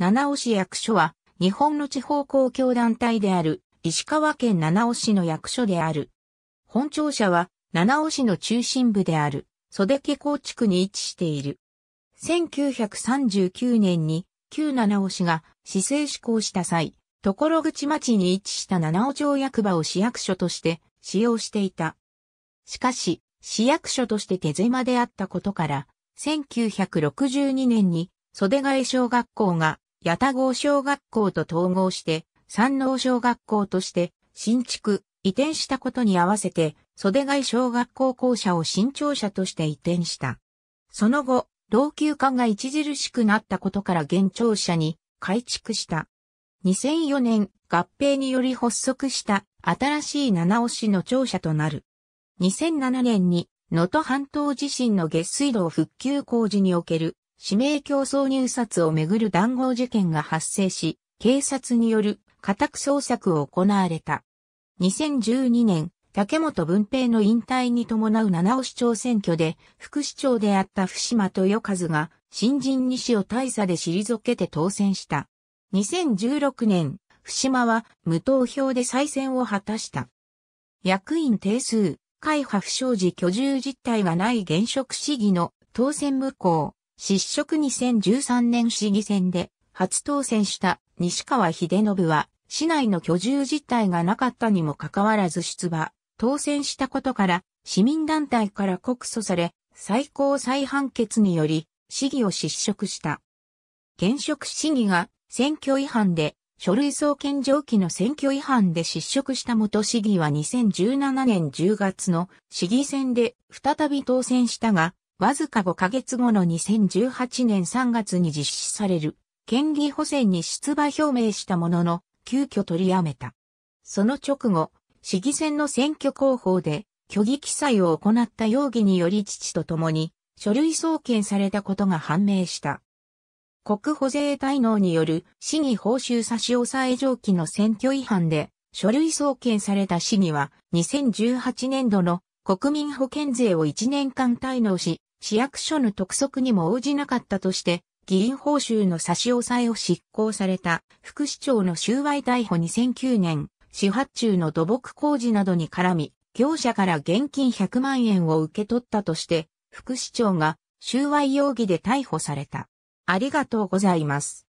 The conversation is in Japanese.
七尾市役所は、日本の地方公共団体である、石川県七尾市の役所である。本庁舎は、七尾市の中心部である、袖木港地区に位置している。1939年に、旧七尾市が市政施行した際、所口町に位置した七尾町役場を市役所として使用していた。しかし、市役所として手狭であったことから、1962年に袖ヶ江小学校が八田郷小学校と統合して、山王小学校として新築、移転したことに合わせて、袖貝小学校校舎を新庁舎として移転した。その後、老朽化が著しくなったことから現庁舎に改築した。2004年、合併により発足した新しい七尾市の庁舎となる。2007年に、能登半島地震の下水道復旧工事における指名競争入札をめぐる談合事件が発生し、警察による家宅捜索を行われた。2012年、竹本文平の引退に伴う七尾市長選挙で、副市長であった福島豊和が、新人西尾大佐で退けて当選した。2016年、福島は無投票で再選を果たした。役員定数、会派不祥事居住実態がない現職市議の当選無効、失職2013年市議選で初当選した西川秀信は、市内の居住実態がなかったにもかかわらず出馬、当選したことから、市民団体から告訴され、最高裁判決により、市議を失職した。現職市議が選挙違反で、書類送検上記の選挙違反で失職した元市議は2017年10月の市議選で再び当選したが、わずか5ヶ月後の2018年3月に実施される県議補選に出馬表明したものの、急遽取りやめた。その直後、市議選の選挙広報で虚偽記載を行った容疑により父と共に書類送検されたことが判明した。国保税滞納による市議報酬差し押さえ上記の選挙違反で書類送検された市議は2018年度の国民保険税を1年間滞納し市役所の督促にも応じなかったとして、議員報酬の差し押さえを執行された副市長の収賄逮捕2009年、市発注の土木工事などに絡み、業者から現金100万円を受け取ったとして、副市長が収賄容疑で逮捕された。ありがとうございます。